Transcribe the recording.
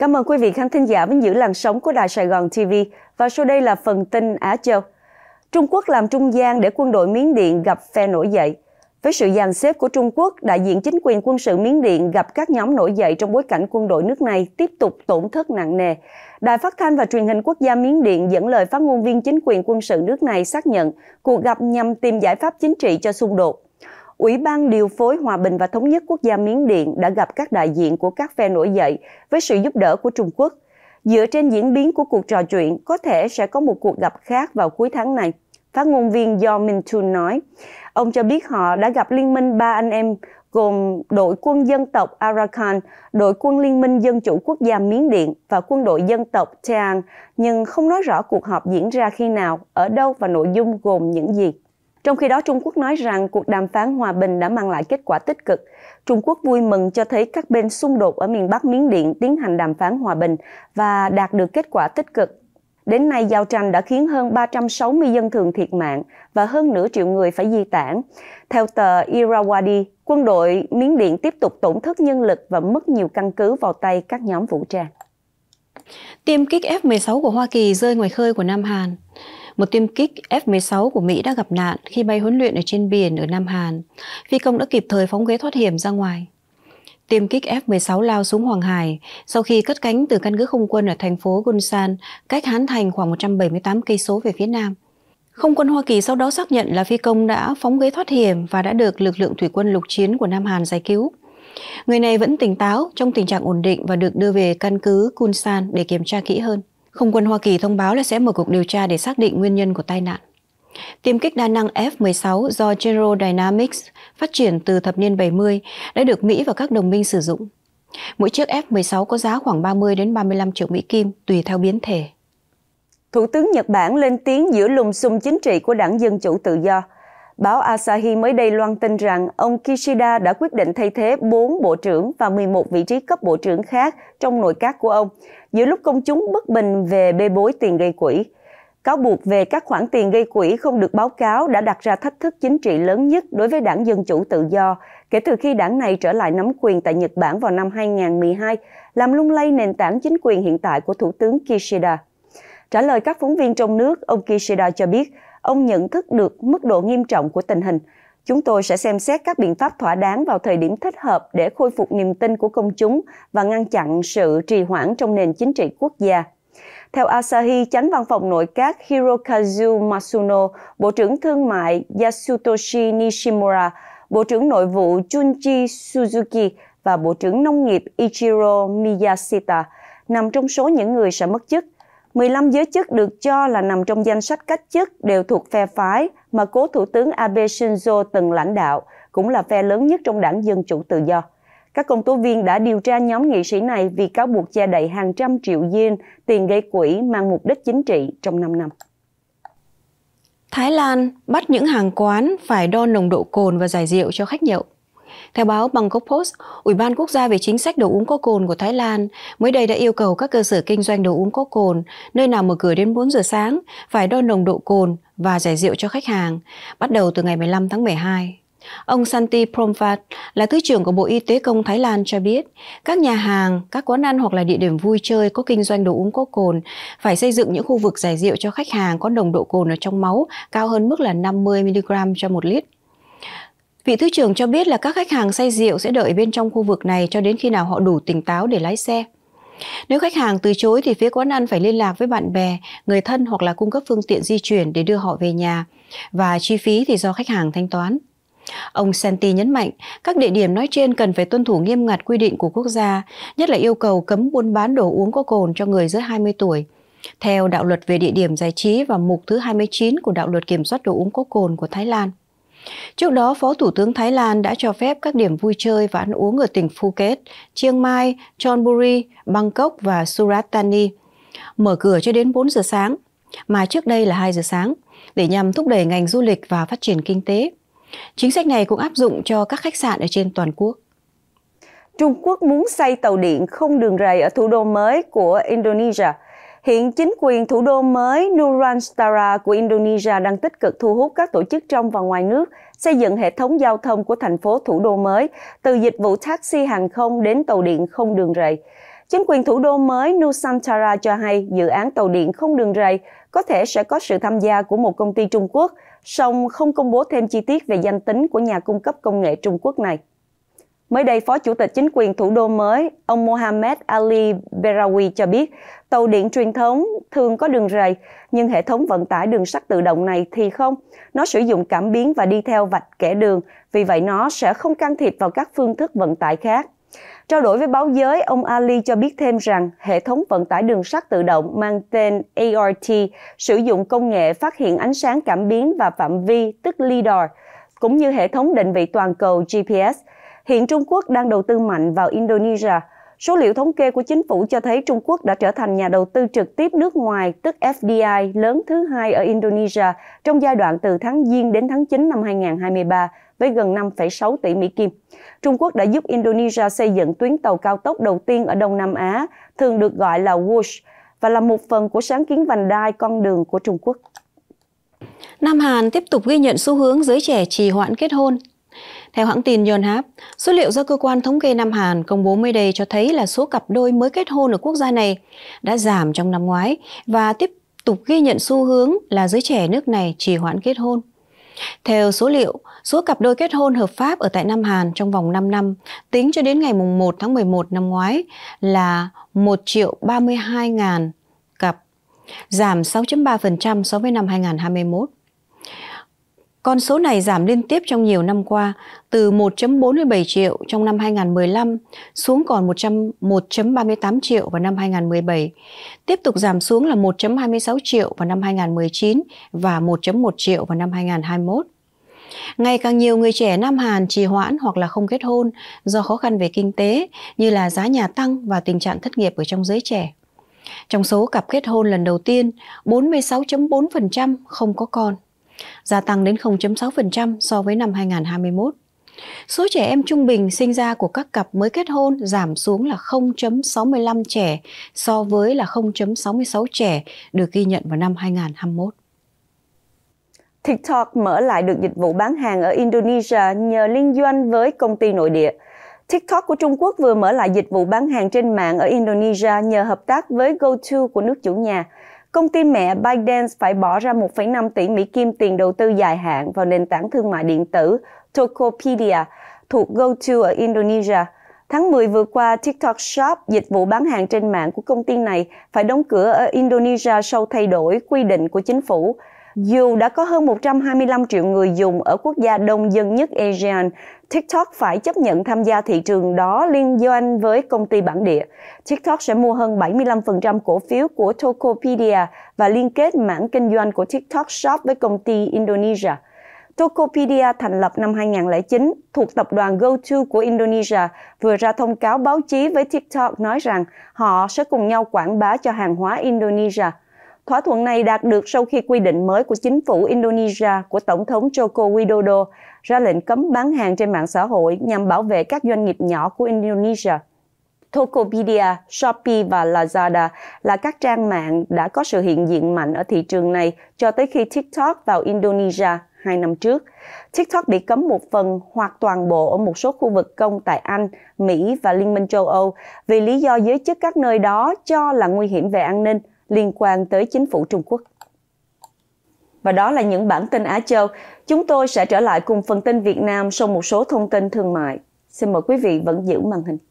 Cảm ơn quý vị khán thính giả với giữ làn sóng của Đài Sài Gòn TV và sau đây là phần tin Á Châu. Trung Quốc làm trung gian để quân đội Miến Điện gặp phe nổi dậy. Với sự dàn xếp của Trung Quốc, đại diện chính quyền quân sự Miến Điện gặp các nhóm nổi dậy trong bối cảnh quân đội nước này tiếp tục tổn thất nặng nề. Đài phát thanh và truyền hình quốc gia Miến Điện dẫn lời phát ngôn viên chính quyền quân sự nước này xác nhận cuộc gặp nhằm tìm giải pháp chính trị cho xung đột. Ủy ban Điều phối Hòa bình và Thống nhất Quốc gia Miến Điện đã gặp các đại diện của các phe nổi dậy với sự giúp đỡ của Trung Quốc. Dựa trên diễn biến của cuộc trò chuyện, có thể sẽ có một cuộc gặp khác vào cuối tháng này. Phát ngôn viên Do min Chun nói, ông cho biết họ đã gặp liên minh ba anh em gồm đội quân dân tộc Arakan, đội quân liên minh dân chủ quốc gia Miến Điện và quân đội dân tộc Cheang, nhưng không nói rõ cuộc họp diễn ra khi nào, ở đâu và nội dung gồm những gì. Trong khi đó, Trung Quốc nói rằng cuộc đàm phán hòa bình đã mang lại kết quả tích cực. Trung Quốc vui mừng cho thấy các bên xung đột ở miền Bắc Miến Điện tiến hành đàm phán hòa bình và đạt được kết quả tích cực. Đến nay, giao tranh đã khiến hơn 360 dân thường thiệt mạng và hơn nửa triệu người phải di tản. Theo tờ Irrawaddy, quân đội Miến Điện tiếp tục tổn thất nhân lực và mất nhiều căn cứ vào tay các nhóm vũ trang. Tiêm kích F-16 của Hoa Kỳ rơi ngoài khơi của Nam Hàn. Một tiêm kích F-16 của Mỹ đã gặp nạn khi bay huấn luyện ở trên biển ở Nam Hàn. Phi công đã kịp thời phóng ghế thoát hiểm ra ngoài. Tiêm kích F-16 lao xuống Hoàng Hải sau khi cất cánh từ căn cứ không quân ở thành phố Gunsan, cách Hán Thành khoảng 178 cây số về phía nam. Không quân Hoa Kỳ sau đó xác nhận là phi công đã phóng ghế thoát hiểm và đã được lực lượng thủy quân lục chiến của Nam Hàn giải cứu. Người này vẫn tỉnh táo, trong tình trạng ổn định và được đưa về căn cứ Kunsan để kiểm tra kỹ hơn. Không quân Hoa Kỳ thông báo là sẽ mở cuộc điều tra để xác định nguyên nhân của tai nạn. Tiêm kích đa năng F-16 do General Dynamics phát triển từ thập niên 70 đã được Mỹ và các đồng minh sử dụng. Mỗi chiếc F-16 có giá khoảng 30 đến 35 triệu Mỹ Kim tùy theo biến thể. Thủ tướng Nhật Bản lên tiếng giữa lùm xùm chính trị của đảng Dân Chủ Tự Do – Báo Asahi mới đây loan tin rằng ông Kishida đã quyết định thay thế 4 bộ trưởng và 11 vị trí cấp bộ trưởng khác trong nội các của ông, giữa lúc công chúng bất bình về bê bối tiền gây quỹ. Cáo buộc về các khoản tiền gây quỹ không được báo cáo đã đặt ra thách thức chính trị lớn nhất đối với đảng Dân Chủ Tự Do kể từ khi đảng này trở lại nắm quyền tại Nhật Bản vào năm 2012, làm lung lay nền tảng chính quyền hiện tại của Thủ tướng Kishida. Trả lời các phóng viên trong nước, ông Kishida cho biết ông nhận thức được mức độ nghiêm trọng của tình hình. Chúng tôi sẽ xem xét các biện pháp thỏa đáng vào thời điểm thích hợp để khôi phục niềm tin của công chúng và ngăn chặn sự trì hoãn trong nền chính trị quốc gia. Theo Asahi, chánh văn phòng nội các Hirokazu Masuno, Bộ trưởng Thương mại Yasutoshi Nishimura, Bộ trưởng Nội vụ Junji Suzuki và Bộ trưởng Nông nghiệp Ichiro Miyashita nằm trong số những người sẽ mất chức – 15 giới chức được cho là nằm trong danh sách cách chức đều thuộc phe phái mà cố Thủ tướng Abe Shinzo từng lãnh đạo, cũng là phe lớn nhất trong đảng Dân Chủ Tự Do. Các công tố viên đã điều tra nhóm nghị sĩ này vì cáo buộc che đậy hàng trăm triệu yên tiền gây quỹ mang mục đích chính trị trong 5 năm. Thái Lan bắt những hàng quán phải đo nồng độ cồn và giải rượu cho khách nhậu. Theo báo Bangkok Post, Ủy ban Quốc gia về chính sách đồ uống có cồn của Thái Lan mới đây đã yêu cầu các cơ sở kinh doanh đồ uống có cồn, nơi nào mở cửa đến 4 giờ sáng, phải đo nồng độ cồn và giải rượu cho khách hàng, bắt đầu từ ngày 15 tháng 12. Ông Santi Promvat là Thứ trưởng của Bộ Y tế Công Thái Lan cho biết, các nhà hàng, các quán ăn hoặc là địa điểm vui chơi có kinh doanh đồ uống có cồn phải xây dựng những khu vực giải rượu cho khách hàng có nồng độ cồn ở trong máu cao hơn mức là 50mg cho một lít. Vị thứ trưởng cho biết là các khách hàng say rượu sẽ đợi bên trong khu vực này cho đến khi nào họ đủ tỉnh táo để lái xe. Nếu khách hàng từ chối thì phía quán ăn phải liên lạc với bạn bè, người thân hoặc là cung cấp phương tiện di chuyển để đưa họ về nhà và chi phí thì do khách hàng thanh toán. Ông Santi nhấn mạnh, các địa điểm nói trên cần phải tuân thủ nghiêm ngặt quy định của quốc gia, nhất là yêu cầu cấm buôn bán đồ uống có cồn cho người dưới 20 tuổi. Theo đạo luật về địa điểm giải trí và mục thứ 29 của đạo luật kiểm soát đồ uống có cồn của Thái Lan. Trước đó, Phó Thủ tướng Thái Lan đã cho phép các điểm vui chơi và ăn uống ở tỉnh Phuket, Chiang Mai, Chonburi, Bangkok và Surat Thani mở cửa cho đến 4 giờ sáng, mà trước đây là 2 giờ sáng, để nhằm thúc đẩy ngành du lịch và phát triển kinh tế. Chính sách này cũng áp dụng cho các khách sạn ở trên toàn quốc. Trung Quốc muốn xây tàu điện không đường rầy ở thủ đô mới của Indonesia – Hiện chính quyền thủ đô mới Nurantara của Indonesia đang tích cực thu hút các tổ chức trong và ngoài nước xây dựng hệ thống giao thông của thành phố thủ đô mới, từ dịch vụ taxi hàng không đến tàu điện không đường rệ. Chính quyền thủ đô mới Nusantara cho hay dự án tàu điện không đường rầy có thể sẽ có sự tham gia của một công ty Trung Quốc, song không công bố thêm chi tiết về danh tính của nhà cung cấp công nghệ Trung Quốc này. Mới đây, Phó Chủ tịch Chính quyền thủ đô mới, ông Mohamed Ali Berawi cho biết, tàu điện truyền thống thường có đường rầy, nhưng hệ thống vận tải đường sắt tự động này thì không. Nó sử dụng cảm biến và đi theo vạch kẻ đường, vì vậy nó sẽ không can thiệp vào các phương thức vận tải khác. Trao đổi với báo giới, ông Ali cho biết thêm rằng hệ thống vận tải đường sắt tự động mang tên ART sử dụng công nghệ phát hiện ánh sáng cảm biến và phạm vi, tức LIDAR, cũng như hệ thống định vị toàn cầu GPS – Hiện Trung Quốc đang đầu tư mạnh vào Indonesia. Số liệu thống kê của chính phủ cho thấy Trung Quốc đã trở thành nhà đầu tư trực tiếp nước ngoài, tức FDI, lớn thứ hai ở Indonesia trong giai đoạn từ tháng Giêng đến tháng 9 năm 2023 với gần 5,6 tỷ Mỹ Kim. Trung Quốc đã giúp Indonesia xây dựng tuyến tàu cao tốc đầu tiên ở Đông Nam Á, thường được gọi là WUSH, và là một phần của sáng kiến vành đai con đường của Trung Quốc. Nam Hàn tiếp tục ghi nhận xu hướng giới trẻ trì hoãn kết hôn theo hãng tin Yonhap, số liệu do cơ quan thống kê Nam Hàn công bố mới đây cho thấy là số cặp đôi mới kết hôn ở quốc gia này đã giảm trong năm ngoái và tiếp tục ghi nhận xu hướng là giới trẻ nước này trì hoãn kết hôn. Theo số liệu, số cặp đôi kết hôn hợp pháp ở tại Nam Hàn trong vòng 5 năm tính cho đến ngày 1 tháng 11 năm ngoái là 1 triệu 32 ngàn cặp, giảm 6.3% so với năm 2021. Con số này giảm liên tiếp trong nhiều năm qua, từ 1.47 triệu trong năm 2015 xuống còn 1.38 triệu vào năm 2017, tiếp tục giảm xuống là 1.26 triệu vào năm 2019 và 1.1 triệu vào năm 2021. Ngày càng nhiều người trẻ Nam Hàn trì hoãn hoặc là không kết hôn do khó khăn về kinh tế như là giá nhà tăng và tình trạng thất nghiệp ở trong giới trẻ. Trong số cặp kết hôn lần đầu tiên, 46.4% không có con gia tăng đến 0.6% so với năm 2021. Số trẻ em trung bình sinh ra của các cặp mới kết hôn giảm xuống là 0.65 trẻ so với là 0.66 trẻ được ghi nhận vào năm 2021. TikTok mở lại được dịch vụ bán hàng ở Indonesia nhờ liên doanh với công ty nội địa. TikTok của Trung Quốc vừa mở lại dịch vụ bán hàng trên mạng ở Indonesia nhờ hợp tác với GoTo của nước chủ nhà – công ty mẹ ByteDance phải bỏ ra 1,5 tỷ Mỹ Kim tiền đầu tư dài hạn vào nền tảng thương mại điện tử Tokopedia thuộc GoTo ở Indonesia. Tháng 10 vừa qua, TikTok Shop, dịch vụ bán hàng trên mạng của công ty này, phải đóng cửa ở Indonesia sau thay đổi quy định của chính phủ. Dù đã có hơn 125 triệu người dùng ở quốc gia đông dân nhất ASEAN, TikTok phải chấp nhận tham gia thị trường đó liên doanh với công ty bản địa. TikTok sẽ mua hơn 75% cổ phiếu của Tokopedia và liên kết mảng kinh doanh của TikTok Shop với công ty Indonesia. Tokopedia thành lập năm 2009 thuộc tập đoàn GoTo của Indonesia vừa ra thông cáo báo chí với TikTok nói rằng họ sẽ cùng nhau quảng bá cho hàng hóa Indonesia. Thỏa thuận này đạt được sau khi quy định mới của chính phủ Indonesia của Tổng thống Joko Widodo ra lệnh cấm bán hàng trên mạng xã hội nhằm bảo vệ các doanh nghiệp nhỏ của Indonesia. Tokopedia, Shopee và Lazada là các trang mạng đã có sự hiện diện mạnh ở thị trường này cho tới khi TikTok vào Indonesia hai năm trước. TikTok bị cấm một phần hoặc toàn bộ ở một số khu vực công tại Anh, Mỹ và Liên minh châu Âu vì lý do giới chức các nơi đó cho là nguy hiểm về an ninh liên quan tới chính phủ Trung Quốc. Và đó là những bản tin Á Châu. Chúng tôi sẽ trở lại cùng phần tin Việt Nam sau một số thông tin thương mại. Xin mời quý vị vẫn giữ màn hình.